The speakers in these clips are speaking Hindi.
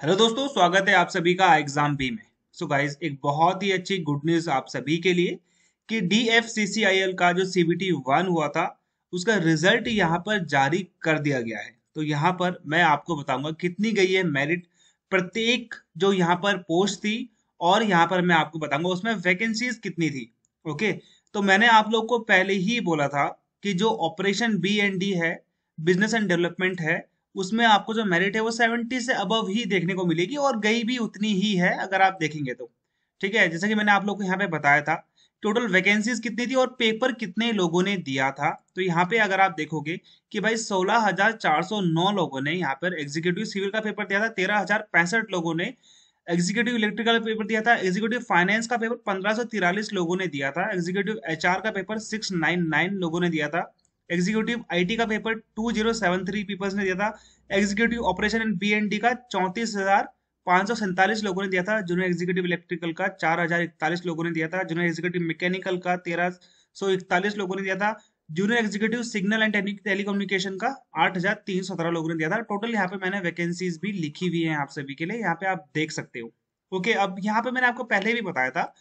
हेलो दोस्तों स्वागत है आप सभी का एग्जाम बी में सो so गाइस एक बहुत ही अच्छी गुड न्यूज आप सभी के लिए कि डी का जो टी वन हुआ था उसका रिजल्ट यहाँ पर जारी कर दिया गया है तो यहाँ पर मैं आपको बताऊंगा कितनी गई है मेरिट प्रत्येक जो यहाँ पर पोस्ट थी और यहाँ पर मैं आपको बताऊंगा उसमें वैकेंसीज कितनी थी ओके तो मैंने आप लोग को पहले ही बोला था कि जो ऑपरेशन बी एंड डी है बिजनेस एंड डेवलपमेंट है उसमें आपको जो मेरिट है वो 70 से अबव ही देखने को मिलेगी और गई भी उतनी ही है अगर आप देखेंगे तो ठीक है जैसे कि मैंने आप लोग को यहाँ पे बताया था टोटल वैकेंसीज कितनी थी और पेपर कितने लोगों ने दिया था तो यहाँ पे अगर आप देखोगे कि भाई 16,409 लोगों ने यहाँ पर एग्जीक्यूटिव सिविल का पेपर दिया था तेरह लोगों ने एग्जीक्यूटिव इलेक्ट्रिकल का पेपर दिया था एग्जीक्यूटिव फाइनेंस का पेपर पंद्रह लोगों ने दिया था एग्जीक्यूटिव एच का पेपर सिक्स लोगों ने दिया था एग्जीक्यूटिव आईटी का पेपर 2073 पीपल्स ने दिया था एग्जीक्यूटिव ऑपरेशन एंड बीएनडी का चौंतीस हजार पांच सौ सैंतालीस लोगों ने दिया था जूनियर एग्जीक्यूटिव इलेक्ट्रिकल का चार हजार इकतालीस लोगों ने दिया था जूनियर एग्जीक्यूटिव मैकेनिकल का तेरह सौ इकतालीस लोगों ने दिया था junior executive signal and telecommunication का आठ हजार तीन सौ सत्रह लोगों ने दिया था टोटल यहाँ पे मैंने वैकेंसीज भी लिखी हुई है आप सभी के लिए यहाँ पे आप देख सकते हो ओके okay, अब यहाँ पे मैंने आपको पहले भी बताया था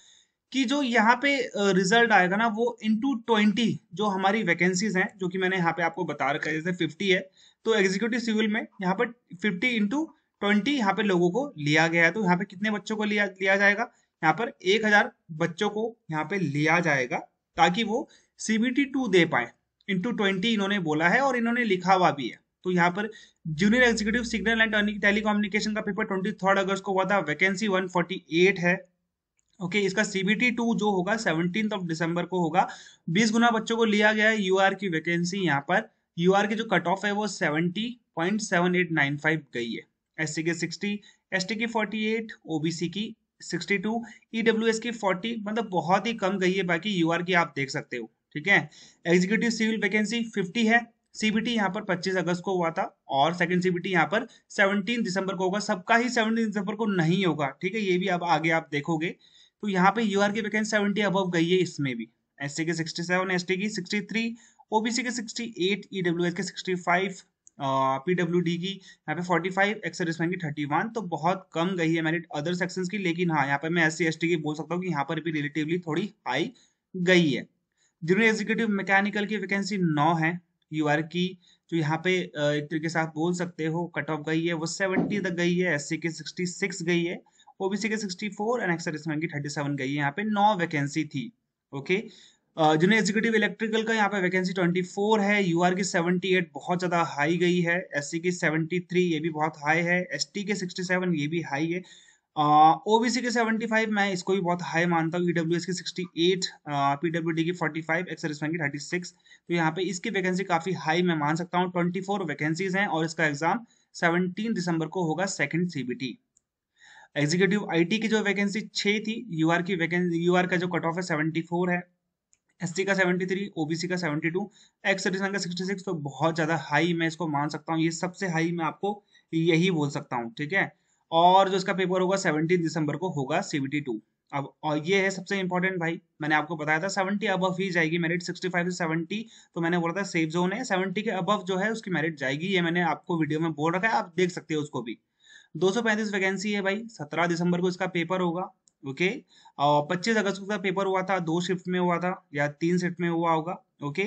कि जो यहाँ पे रिजल्ट आएगा ना वो इंटू ट्वेंटी जो हमारी वैकेंसीज हैं जो कि मैंने यहाँ पे आपको बता रखा है जैसे फिफ्टी है तो एग्जीक्यूटिव सिविल में यहाँ पर फिफ्टी इंटू ट्वेंटी यहाँ पे लोगों को लिया गया है तो यहाँ पे कितने बच्चों को लिया लिया जाएगा यहाँ पर एक हजार बच्चों को यहाँ पे लिया जाएगा ताकि वो सीबीटी टू दे पाए इंटू ट्वेंटी इन्होंने बोला है और इन्होंने लिखा हुआ भी है तो यहाँ पर junior executive signal and telecommunication का पेपर ट्वेंटी थर्ड अगस्त को हुआ था वैकेंसी वन फोर्टी एट है ओके okay, इसका सीबीटी टू जो होगा सेवनटीन ऑफ दिसंबर को होगा बीस गुना बच्चों को लिया गया है यूआर की वैकेंसी यहाँ पर यूआर की जो कट ऑफ है वो seventy point seven eight nine five गई है एस सी के सिक्सटी एस टी की फोर्टी एट ओबीसी की सिक्सटी टू ईडब्ल्यू एस की फोर्टी मतलब बहुत ही कम गई है बाकी यूआर की आप देख सकते हो ठीक है एग्जीक्यूटिव सिविल वैकेंसी फिफ्टी है सीबीटी यहाँ पर पच्चीस अगस्त को हुआ था और सेकंड सीबीटी यहाँ पर सेवनटीन दिसंबर को होगा सबका ही सेवनटीन दिसंबर को नहीं होगा ठीक है ये भी अब आगे आप देखोगे तो यहाँ पे यूआर की वैकेंसी सेवेंटी अबव गई है इसमें भी एस के की 67 एसटी की 63 ओबीसी के सिक्सटी 68 ईडब्ल्यूएस के सिक्सटी 65 डी की यहाँ पे 45 एक्स सर्विसमैन की 31 तो बहुत कम गई है मेरिट अदर सेक्शंस की लेकिन हाँ यहाँ पे मैं एस सी की बोल सकता हूँ कि यहाँ पर भी रिलेटिवली थोड़ी हाई गई है जूनियर एग्जीक्यूटिव मैकेनिकल की वैकेंसी नौ है यू की जो तो यहाँ पे एक तरीके से आप बोल सकते हो कट ऑफ गई है वो सेवेंटी तक गई है एस के सिक्सटी सिक्स गई है ओबीसी के 64 एंड एक्सरसमैन की 37 गई है यहाँ पे नौ वैकेंसी थी ओके जिन्हें एग्जीक्यूटिव इलेक्ट्रिकल का यहाँ पे वैकेंसी 24 है यूआर की 78 बहुत ज़्यादा हाई गई है एससी की 73 ये भी बहुत हाई है एसटी के 67 ये भी हाई है ओबीसी के 75 मैं इसको भी बहुत हाई मानता हूँ ईडब्ल्यू e की 68 पीडब्ल्यूडी की 45 एक्सर की 36 तो यहाँ पे इसकी वैकेंसी काफ़ी हाई मैं मान सकता हूँ 24 वैकेंसीज हैं और इसका एग्जाम सेवनटीन दिसंबर को होगा सेकंड सीबीटी एग्जीक्यूटिव आईटी की जो वैकेंसी छह थी यूआर की वैकेंसी यूआर का जो कट ऑफ है सेवेंटी फोर है एस का सेवेंटी थ्री ओबीसी का सेवेंटी टू एक्स का सिक्सटी सिक्स तो बहुत ज़्यादा हाई मैं इसको मान सकता हूँ ये सबसे हाई मैं आपको यही बोल सकता हूँ ठीक है और जो इसका पेपर होगा सेवनटीन दिसंबर को होगा सीबीटी टू अब और ये है सबसे इंपॉर्टेंट भाई मैंने आपको बताया था सेवेंटी अबव ही जाएगी मेरिट सिक्सटी फाइव से सेवेंटी तो मैंने बोला था सेफ जोन है सेवेंटी के अबव जो है उसकी मेरिट जाएगी ये मैंने आपको वीडियो में बोल रखा है आप देख सकते हो उसको भी दो सौ पैंतीस वैकेंसी है भाई सत्रह दिसंबर को इसका पेपर होगा ओके और पच्चीस अगस्त को इसका पेपर हुआ था दो शिफ्ट में हुआ था या तीन शिफ्ट में हुआ होगा ओके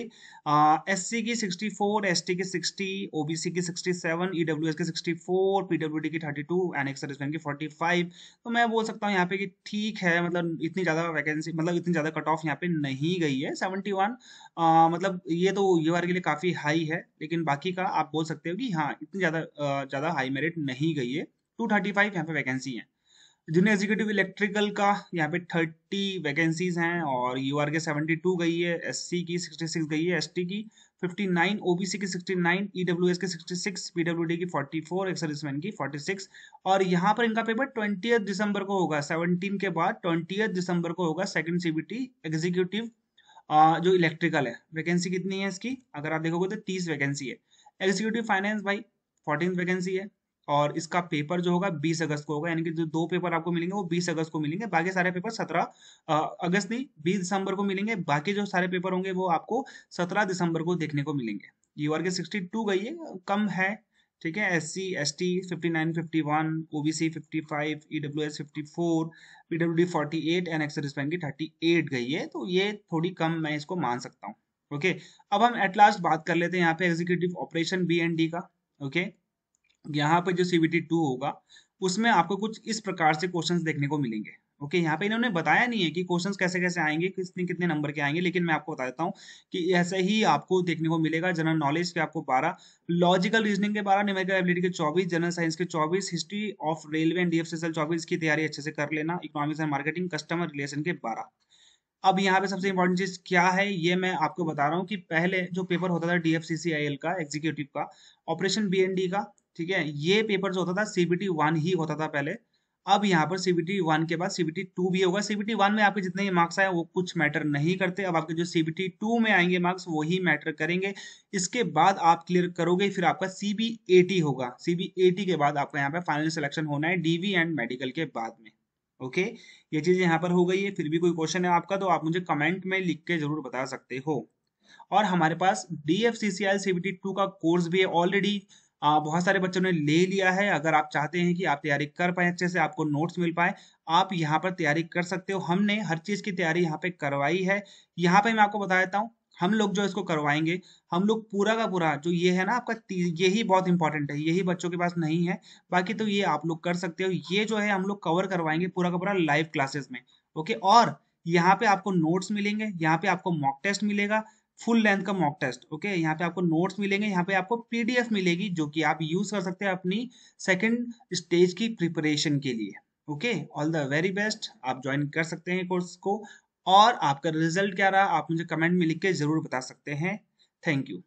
एस सी की सिक्सटी फोर एस टी की सिक्सटी ओ बी सी की sixty seven E W S की sixty four P W D की thirty two and ex serviceman की फोर्टी फाइव तो मैं बोल सकता हूँ यहाँ पे कि ठीक है मतलब इतनी ज़्यादा वैकेंसी मतलब इतनी ज़्यादा कट ऑफ यहाँ पे नहीं गई है सेवेंटी वन मतलब ये तो ये बार के लिए काफ़ी हाई है लेकिन बाकी का आप बोल सकते हो कि हाँ इतनी ज़्यादा ज़्यादा हाई मेरिट नहीं गई है टू थर्टी फाइव यहाँ पे वैकेंसी है जूनियर एग्जीक्यूटिव इलेक्ट्रिकल का यहाँ पे थर्टी वैकेंसीज हैं और यू आर के सेवेंटी टू गई है एस की सिक्सटी सिक्स गई है एस की फिफ्टी नाइन ओबीसी की sixty nine E W S की sixty six P W D की फोर्टी फोर एक सर्विसमैन की फोर्टी सिक्स और यहाँ पर इनका पेपर ट्वेंटी दिसंबर को होगा सेवनटीन के बाद ट्वेंटी दिसंबर को होगा सेकेंड सीबीटी एग्जीक्यूटिव जो इलेक्ट्रिकल है वैकेंसी कितनी है इसकी अगर आप देखोगे तो तीस वैकेंसी है एग्जीक्यूटिव फाइनेंस भाई फोर्टीन वैकेंसी है और इसका पेपर जो होगा बीस अगस्त को होगा यानी कि जो दो पेपर आपको मिलेंगे वो बीस अगस्त को मिलेंगे बाकी सारे पेपर सत्रह अगस्त नहीं बीस दिसंबर को मिलेंगे बाकी जो सारे पेपर होंगे वो आपको सत्रह दिसंबर को देखने को मिलेंगे यू आर के सिक्सटी टू गई है कम है ठीक है S C S T fifty nine fifty one O B C fifty five E W S fifty four D forty eight and एक्सर की थर्टी एट गई है तो ये थोड़ी कम मैं इसको मान सकता हूँ ओके okay? अब हम एट लास्ट बात कर लेते हैं यहाँ पे executive operation B and D का ओके okay? यहाँ पर जो सीबीटी टू होगा उसमें आपको कुछ इस प्रकार से क्वेश्चंस देखने को मिलेंगे ओके यहाँ पे इन्होंने बताया नहीं है कि क्वेश्चंस कैसे कैसे आएंगे कितने कितने नंबर के आएंगे लेकिन मैं आपको बता देता हूँ कि ऐसे ही आपको देखने को मिलेगा जनरल नॉलेज के आपको 12 लॉजिकल रीजनिंग के 12 न्यूमेरिकल एबिलिटी के 24 जनरल साइंस के 24 history of railway and D F चौबीस की तैयारी अच्छे से कर लेना economics and marketing customer relation के बारह अब यहाँ पे सबसे इंपॉर्टेंट चीज क्या है ये मैं आपको बता रहा हूँ कि पहले जो पेपर होता था डीएफसीसीआईएल का एग्जीक्यूटिव का ऑपरेशन बीएनडी का ठीक है ये पेपर जो होता था सीबीटी वन ही होता था पहले अब यहाँ पर सीबीटी वन के बाद सीबीटी टू भी होगा सीबीटी वन में आपके जितने ही मार्क्स आए वो कुछ मैटर नहीं करते अब आपके जो सीबीटी टू में आएंगे मार्क्स वही मैटर करेंगे इसके बाद आप क्लियर करोगे फिर आपका सीबीएटी होगा सीबीएटी के बाद आपका यहाँ पर फाइनल सिलेक्शन होना है डीवी एंड मेडिकल के बाद में ओके ये चीज यहाँ पर हो गई है फिर भी कोई क्वेश्चन है आपका तो आप मुझे कमेंट में लिख के जरूर बता सकते हो और हमारे पास D F C C I CBT two का कोर्स भी है ऑलरेडी बहुत सारे बच्चों ने ले लिया है अगर आप चाहते हैं कि आप तैयारी कर पाए अच्छे से आपको नोट्स मिल पाए आप यहाँ पर तैयारी कर सकते हो हमने हर चीज़ की तैयारी यहाँ पे करवाई है यहाँ पे मैं आपको बता देता हूँ हम लोग जो इसको करवाएंगे हम लोग पूरा का पूरा जो ये है ना आपका यही बहुत इंपॉर्टेंट है यही बच्चों के पास नहीं है बाकी तो ये आप लोग कर सकते हो ये जो है हम लोग कवर करवाएंगे पूरा का पूरा लाइव क्लासेस में ओके और यहाँ पे आपको नोट्स मिलेंगे यहाँ पे आपको मॉक टेस्ट मिलेगा फुल लेंथ का मॉक टेस्ट ओके यहाँ पे आपको नोट्स मिलेंगे यहाँ पे आपको पीडीएफ मिलेगी जो कि आप यूज कर सकते हैं अपनी सेकेंड स्टेज की प्रिपरेशन के लिए okay all the very best आप ज्वाइन कर सकते हैं कोर्स को और आपका रिजल्ट क्या रहा आप मुझे कमेंट में लिख के जरूर बता सकते हैं थैंक यू